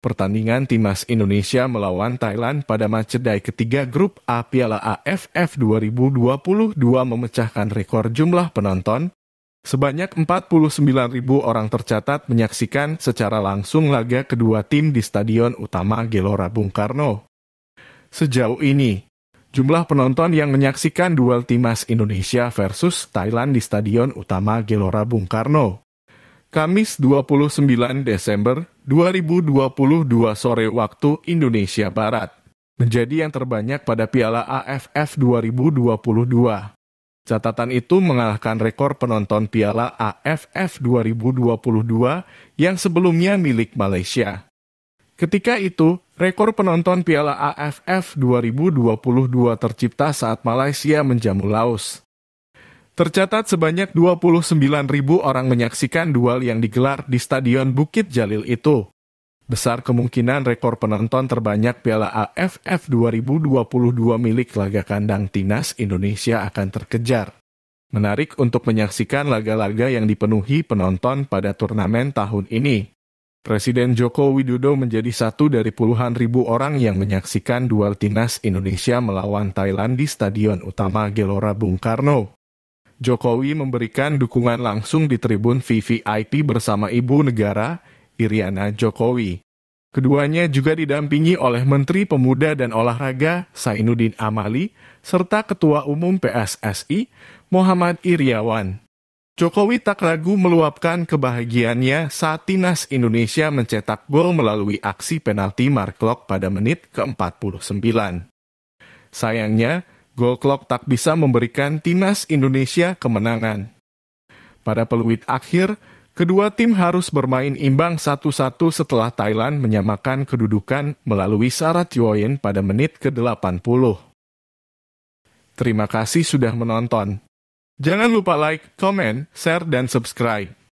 Pertandingan timnas Indonesia melawan Thailand pada matchday ketiga grup A Piala AFF 2022 memecahkan rekor jumlah penonton. Sebanyak 49.000 orang tercatat menyaksikan secara langsung laga kedua tim di Stadion Utama Gelora Bung Karno. Sejauh ini, jumlah penonton yang menyaksikan duel timnas Indonesia versus Thailand di Stadion Utama Gelora Bung Karno. Kamis 29 Desember 2022 sore waktu Indonesia Barat, menjadi yang terbanyak pada Piala AFF 2022. Catatan itu mengalahkan rekor penonton Piala AFF 2022 yang sebelumnya milik Malaysia. Ketika itu, rekor penonton Piala AFF 2022 tercipta saat Malaysia menjamu Laos. Tercatat sebanyak 29.000 orang menyaksikan duel yang digelar di Stadion Bukit Jalil itu. Besar kemungkinan rekor penonton terbanyak Piala AFF 2022 milik laga kandang Tinas Indonesia akan terkejar. Menarik untuk menyaksikan laga-laga yang dipenuhi penonton pada turnamen tahun ini. Presiden Joko Widodo menjadi satu dari puluhan ribu orang yang menyaksikan duel timnas Indonesia melawan Thailand di Stadion Utama Gelora Bung Karno. Jokowi memberikan dukungan langsung di tribun VVIP bersama ibu negara, Iriana Jokowi. Keduanya juga didampingi oleh Menteri Pemuda dan Olahraga Sainuddin Amali serta Ketua Umum PSSI Muhammad Iriawan. Jokowi tak ragu meluapkan kebahagiaannya saat timnas Indonesia mencetak gol melalui aksi penalti Mark Klok pada menit ke-49. Sayangnya, gol Klok tak bisa memberikan timnas Indonesia kemenangan. Pada peluit akhir, kedua tim harus bermain imbang satu-satu setelah Thailand menyamakan kedudukan melalui syarat Yoyen pada menit ke-80. Terima kasih sudah menonton. Jangan lupa like, comment, share, dan subscribe.